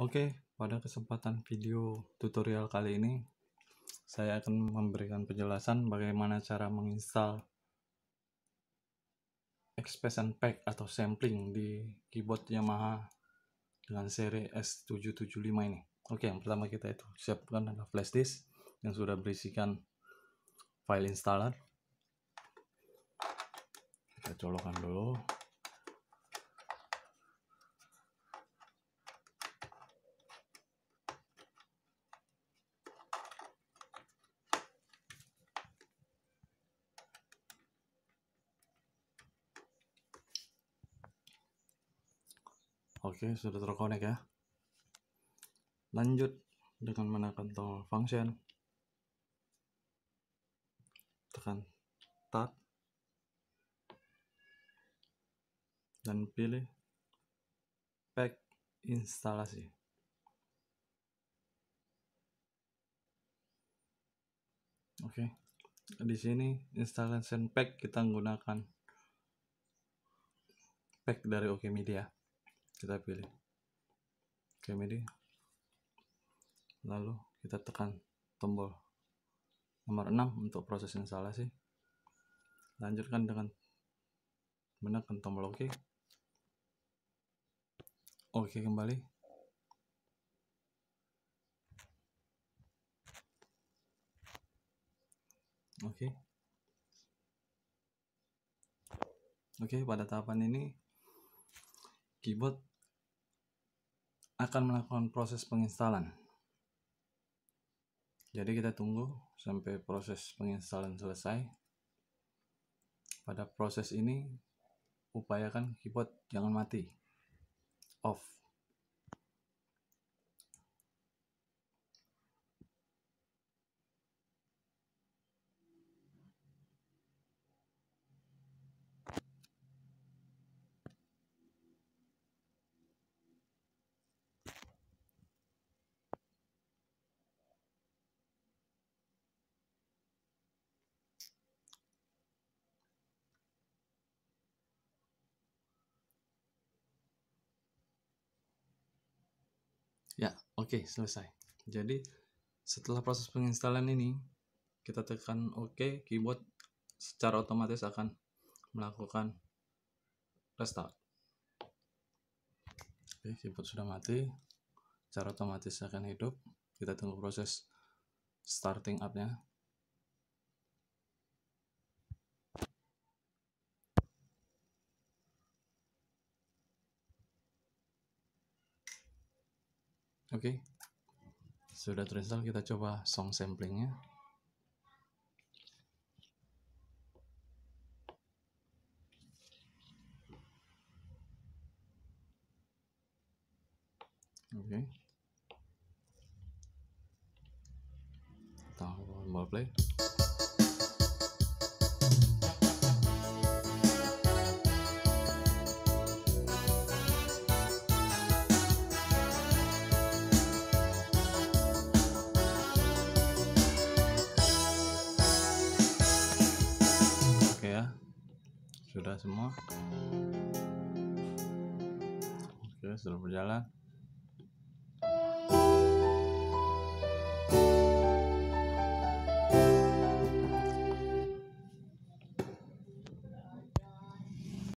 Oke, pada kesempatan video tutorial kali ini, saya akan memberikan penjelasan bagaimana cara menginstal expansion pack atau sampling di keyboard Yamaha dengan seri S775 ini. Oke, yang pertama kita itu siapkan adalah flash disk yang sudah berisikan file installer. Kita colokan dulu. Oke, sudah terkonek ya. Lanjut dengan menekan tombol function. Tekan tab dan pilih pack instalasi. Oke. Di sini installation pack kita menggunakan pack dari OK Media kita pilih comedy lalu kita tekan tombol nomor 6 untuk proses instalasi lanjutkan dengan menekan tombol OK OK kembali Oke. Okay. Oke, okay, pada tahapan ini keyboard akan melakukan proses penginstalan. Jadi kita tunggu sampai proses penginstalan selesai. Pada proses ini, upayakan keyboard jangan mati. Off. Ya, oke, okay, selesai. Jadi, setelah proses penginstalan ini, kita tekan OK, keyboard secara otomatis akan melakukan restart. Oke, keyboard sudah mati. Secara otomatis akan hidup. Kita tunggu proses starting up-nya. Oke, okay. sudah terinstall. Kita coba song samplingnya. Oke, okay. kita mau play. semua oke sudah berjalan